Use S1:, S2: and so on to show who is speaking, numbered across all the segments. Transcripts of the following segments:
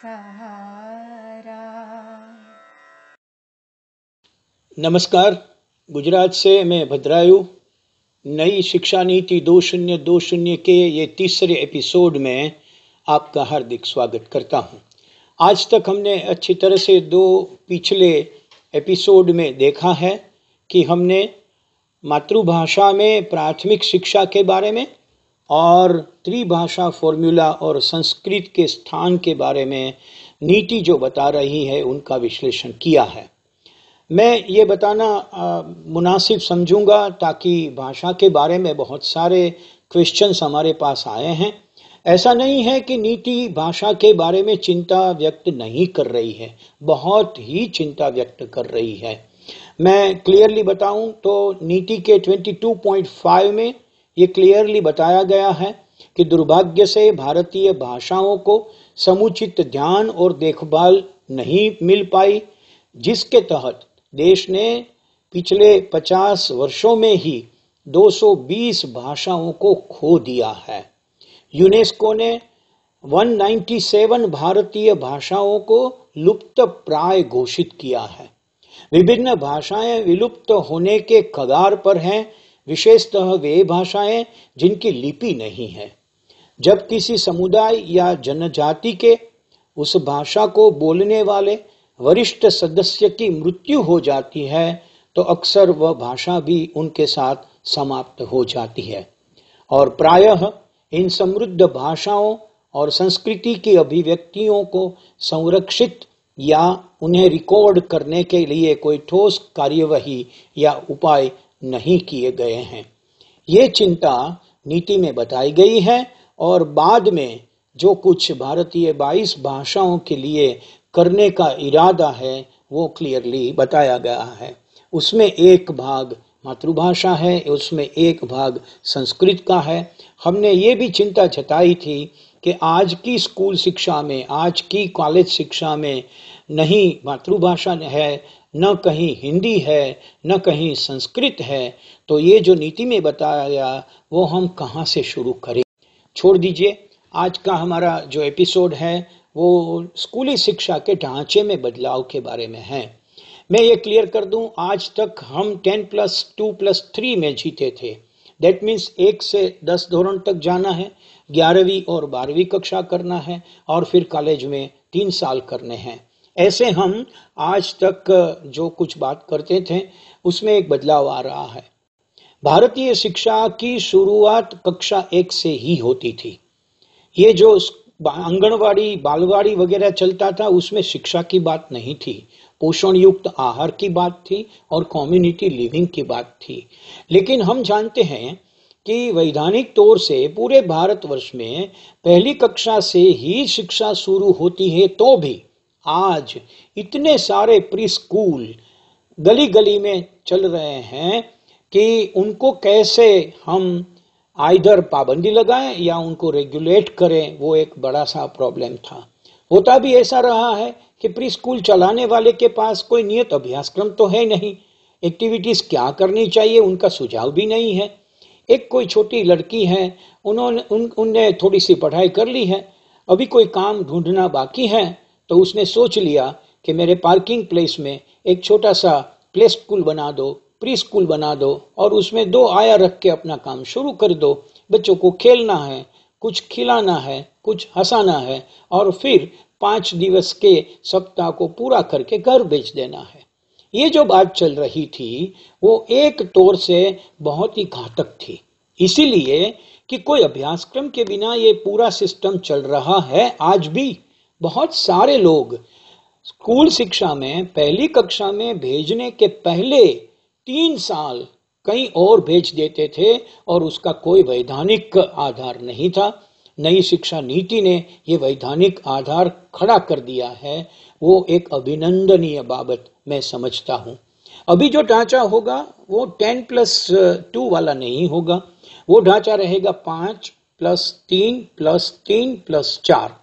S1: सहारा गुजरात से मैं भद्रायु नई शिक्षा नीति दो शून्य दो शून्य के ये तीसरे एपिसोड में आपका हार्दिक स्वागत करता हूँ आज तक हमने अच्छी तरह से दो पिछले एपिसोड में देखा है कि हमने मातृभाषा में प्राथमिक शिक्षा के बारे में और त्रिभाषा फॉर्मूला और संस्कृत के स्थान के बारे में नीति जो बता रही है उनका विश्लेषण किया है मैं ये बताना मुनासिब समझूंगा ताकि भाषा के बारे में बहुत सारे क्वेश्चंस हमारे पास आए हैं ऐसा नहीं है कि नीति भाषा के बारे में चिंता व्यक्त नहीं कर रही है बहुत ही चिंता व्यक्त कर रही है मैं क्लियरली बताऊं तो नीति के 22.5 में ये क्लियरली बताया गया है कि दुर्भाग्य से भारतीय भाषाओं को समुचित ध्यान और देखभाल नहीं मिल पाई जिसके तहत देश ने पिछले 50 वर्षों में ही 220 भाषाओं को खो दिया है यूनेस्को ने 197 भारतीय भाषाओं को लुप्त प्राय घोषित किया है विभिन्न भाषाएं विलुप्त होने के कगार पर हैं विशेषतः वे भाषाएं जिनकी लिपि नहीं है जब किसी समुदाय या जनजाति के उस भाषा को बोलने वाले वरिष्ठ सदस्य की मृत्यु हो जाती है तो अक्सर वह भाषा भी उनके साथ समाप्त हो जाती है और प्रायः इन समृद्ध भाषाओं और संस्कृति की अभिव्यक्तियों को संरक्षित या उन्हें रिकॉर्ड करने के लिए कोई ठोस कार्यवाही या उपाय नहीं किए गए हैं ये चिंता नीति में बताई गई है और बाद में जो कुछ भारतीय 22 भाषाओं के लिए करने का इरादा है वो क्लियरली बताया गया है उसमें एक भाग मातृभाषा है उसमें एक भाग संस्कृत का है हमने ये भी चिंता जताई थी कि आज की स्कूल शिक्षा में आज की कॉलेज शिक्षा में नहीं मातृभाषा है न कहीं हिंदी है न कहीं संस्कृत है तो ये जो नीति में बताया गया वो हम कहाँ से शुरू करें छोड़ दीजिए आज का हमारा जो एपिसोड है वो स्कूली शिक्षा के ढांचे में बदलाव के बारे में है मैं ये क्लियर कर दूं आज तक हम ten plus two plus three में जीते थे दैट मीन्स एक से दस धोरण तक जाना है ग्यारहवीं और बारहवीं कक्षा करना है और फिर कॉलेज में तीन साल करने हैं ऐसे हम आज तक जो कुछ बात करते थे उसमें एक बदलाव आ रहा है भारतीय शिक्षा की शुरुआत कक्षा एक से ही होती थी ये जो आंगनवाड़ी बालवाड़ी वगैरह चलता था उसमें शिक्षा की बात नहीं थी पोषण युक्त आहार की बात थी और कम्युनिटी लिविंग की बात थी लेकिन हम जानते हैं कि वैधानिक तौर से पूरे भारतवर्ष में पहली कक्षा से ही शिक्षा शुरू होती है तो भी आज इतने सारे प्री स्कूल गली गली में चल रहे हैं कि उनको कैसे हम आइधर पाबंदी लगाएं या उनको रेगुलेट करें वो एक बड़ा सा प्रॉब्लम था होता भी ऐसा रहा है कि प्री स्कूल चलाने वाले के पास कोई नियत अभ्यासक्रम तो है नहीं एक्टिविटीज़ क्या करनी चाहिए उनका सुझाव भी नहीं है एक कोई छोटी लड़की है उन्होंने उन उनने थोड़ी सी पढ़ाई कर ली है अभी कोई काम ढूंढना बाकी है तो उसने सोच लिया कि मेरे पार्किंग प्लेस में एक छोटा सा प्ले स्कूल बना दो प्री स्कूल बना दो और उसमें दो आया रख के अपना काम शुरू कर दो बच्चों को खेलना है कुछ खिलाना है कुछ हंसाना है और फिर पाँच दिवस के सप्ताह को पूरा करके घर भेज देना है ये जो बात चल रही थी वो एक तौर से बहुत ही घातक थी इसीलिए कि कोई अभ्यासक्रम के बिना ये पूरा सिस्टम चल रहा है आज भी बहुत सारे लोग स्कूल शिक्षा में पहली कक्षा में भेजने के पहले तीन साल कहीं और भेज देते थे और उसका कोई वैधानिक आधार नहीं था नई शिक्षा नीति ने ये वैधानिक आधार खड़ा कर दिया है वो एक अभिनंदनीय बाबत मैं समझता हूँ अभी जो ढांचा होगा वो टेन प्लस टू वाला नहीं होगा वो ढांचा रहेगा पाँच प्लस तीन प्लस तीन प्लस चार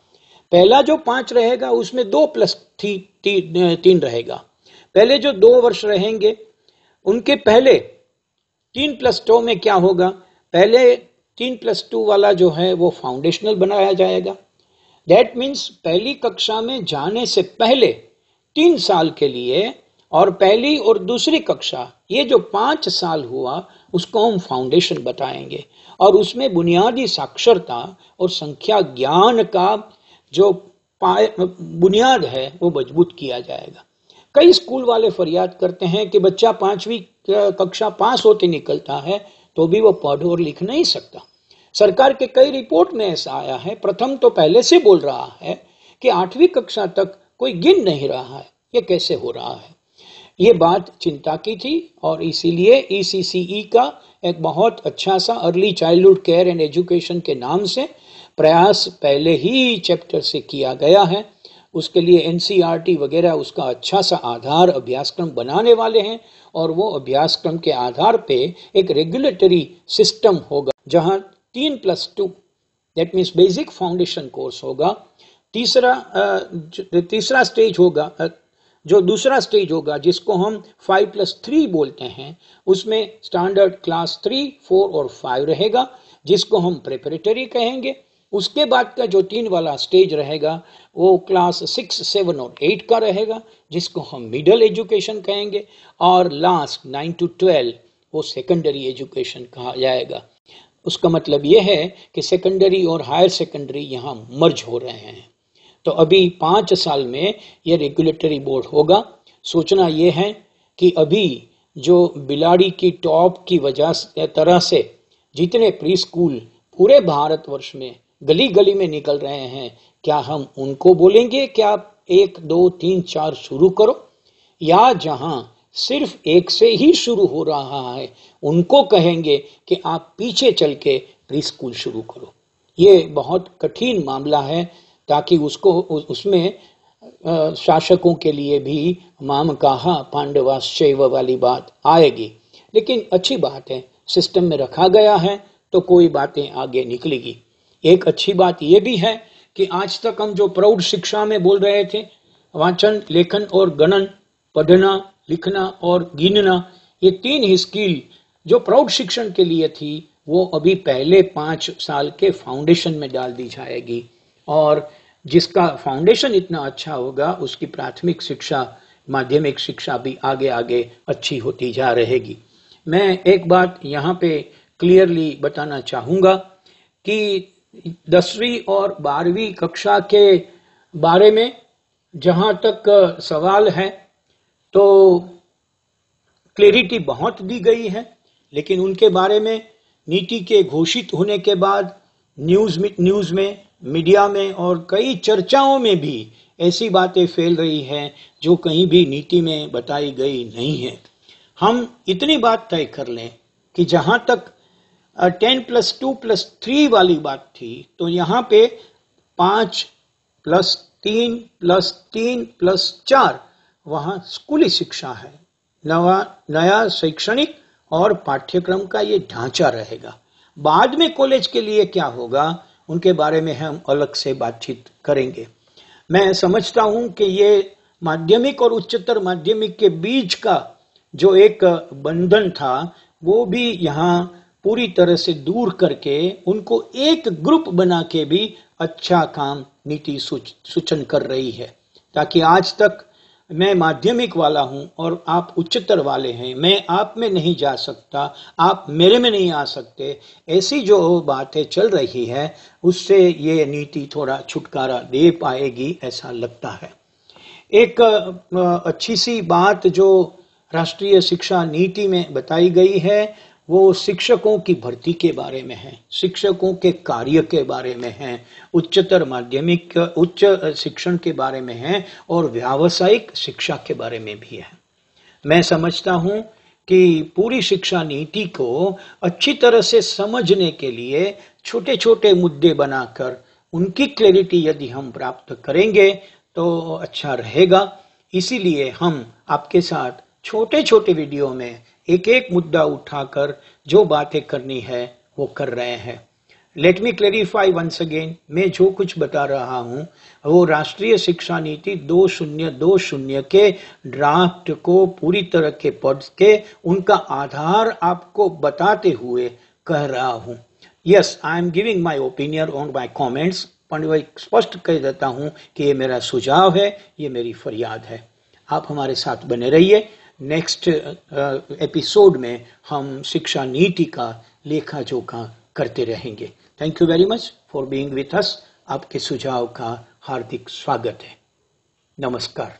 S1: पहला जो पांच रहेगा उसमें दो प्लस थी, ती, ती, तीन रहेगा पहले जो दो वर्ष रहेंगे उनके पहले तीन प्लस टू में क्या होगा पहले तीन प्लस टू वाला जो है वो फाउंडेशनल बनाया जाएगा दैट मीन्स पहली कक्षा में जाने से पहले तीन साल के लिए और पहली और दूसरी कक्षा ये जो पांच साल हुआ उसको हम फाउंडेशन बताएंगे और उसमें बुनियादी साक्षरता और संख्या ज्ञान का जो पाए बुनियाद है वो मजबूत किया जाएगा कई स्कूल वाले फरियाद करते हैं कि बच्चा पांचवी कक्षा पास होते निकलता है तो भी वो पढ़ और लिख नहीं सकता सरकार के कई रिपोर्ट में ऐसा आया है प्रथम तो पहले से बोल रहा है कि आठवीं कक्षा तक कोई गिन नहीं रहा है ये कैसे हो रहा है ये बात चिंता की थी और इसीलिए ई e e का एक बहुत अच्छा सा early childhood care and education के नाम से प्रयास पहले ही चैप्टर से किया गया है उसके लिए एन e वगैरह उसका अच्छा सा आधार अभ्यासक्रम बनाने वाले हैं और वो अभ्यासक्रम के आधार पे एक रेगुलेटरी सिस्टम होगा जहां तीन plus two that means basic foundation course होगा तीसरा तीसरा स्टेज होगा जो दूसरा स्टेज होगा जिसको हम फाइव प्लस थ्री बोलते हैं उसमें स्टैंडर्ड क्लास थ्री फोर और फाइव रहेगा जिसको हम प्रिपरेटरी कहेंगे उसके बाद का जो तीन वाला स्टेज रहेगा वो क्लास सिक्स सेवन और एट का रहेगा जिसको हम मिडल एजुकेशन कहेंगे और लास्ट नाइन टू ट्वेल्व वो सेकेंडरी एजुकेशन कहा जाएगा उसका मतलब ये है कि सेकेंडरी और हायर सेकेंडरी यहाँ मर्ज हो रहे हैं तो अभी पाँच साल में ये रेगुलेटरी बोर्ड होगा सोचना ये है कि अभी जो बिलाड़ी की टॉप की वजह तरह से जितने प्री स्कूल पूरे भारतवर्ष में गली गली में निकल रहे हैं क्या हम उनको बोलेंगे कि आप एक दो तीन चार शुरू करो या जहां सिर्फ एक से ही शुरू हो रहा है उनको कहेंगे कि आप पीछे चल के प्री स्कूल शुरू करो ये बहुत कठिन मामला है ताकि उसको उसमें शासकों के लिए भी माम कहा शैव वाली बात आएगी लेकिन अच्छी बात है सिस्टम में रखा गया है तो कोई बातें आगे निकलेगी एक अच्छी बात यह भी है कि आज तक हम जो प्रौढ़ शिक्षा में बोल रहे थे वाचन लेखन और गणन पढ़ना लिखना और गिनना ये तीन ही स्किल जो प्रौढ़ शिक्षण के लिए थी वो अभी पहले पांच साल के फाउंडेशन में डाल दी जाएगी और जिसका फाउंडेशन इतना अच्छा होगा उसकी प्राथमिक शिक्षा माध्यमिक शिक्षा भी आगे आगे अच्छी होती जा रहेगी मैं एक बात यहाँ पे क्लियरली बताना चाहूँगा कि दसवीं और बारहवीं कक्षा के बारे में जहाँ तक सवाल है तो क्लेरिटी बहुत दी गई है लेकिन उनके बारे में नीति के घोषित होने के बाद न्यूज न्यूज में मीडिया में और कई चर्चाओं में भी ऐसी बातें फैल रही हैं जो कहीं भी नीति में बताई गई नहीं है हम इतनी बात तय कर लें कि जहाँ तक ten plus two plus three वाली बात थी तो यहाँ पे पांच प्लस तीन प्लस तीन प्लस चार वहां स्कूली शिक्षा है नवा नया शैक्षणिक और पाठ्यक्रम का ये ढांचा रहेगा बाद में कॉलेज के लिए क्या होगा उनके बारे में हम अलग से बातचीत करेंगे मैं समझता हूं कि ये माध्यमिक और उच्चतर माध्यमिक के बीच का जो एक बंधन था वो भी यहाँ पूरी तरह से दूर करके उनको एक ग्रुप बना के भी अच्छा काम नीति सूचन कर रही है ताकि आज तक मैं माध्यमिक वाला हूं और आप उच्चतर वाले हैं मैं आप में नहीं जा सकता आप मेरे में नहीं आ सकते ऐसी जो बातें चल रही है उससे ये नीति थोड़ा छुटकारा दे पाएगी ऐसा लगता है एक अच्छी सी बात जो राष्ट्रीय शिक्षा नीति में बताई गई है वो शिक्षकों की भर्ती के बारे में है शिक्षकों के कार्य के बारे में है उच्चतर माध्यमिक उच्च शिक्षण के बारे में है और व्यावसायिक शिक्षा के बारे में भी है मैं समझता हूं कि पूरी शिक्षा नीति को अच्छी तरह से समझने के लिए छोटे छोटे मुद्दे बनाकर उनकी क्लैरिटी यदि हम प्राप्त करेंगे तो अच्छा रहेगा इसीलिए हम आपके साथ छोटे छोटे वीडियो में एक एक मुद्दा उठाकर जो बातें करनी है वो कर रहे हैं let me clarify once again मैं जो कुछ बता रहा हूँ वो राष्ट्रीय शिक्षा नीति दो शून्य दो शून्य के ड्राफ्ट को पूरी तरह के पढ़ के उनका आधार आपको बताते हुए कह रहा हूँ yes I am giving my opinion on my comments पंडित स्पष्ट कह देता हूँ कि ये मेरा सुझाव है ये मेरी फरियाद है आप हमारे साथ बने रहिए नेक्स्ट एपिसोड uh, में हम शिक्षा नीति का लेखा जोखा करते रहेंगे thank you very much for being with us आपके सुझाव का हार्दिक स्वागत है नमस्कार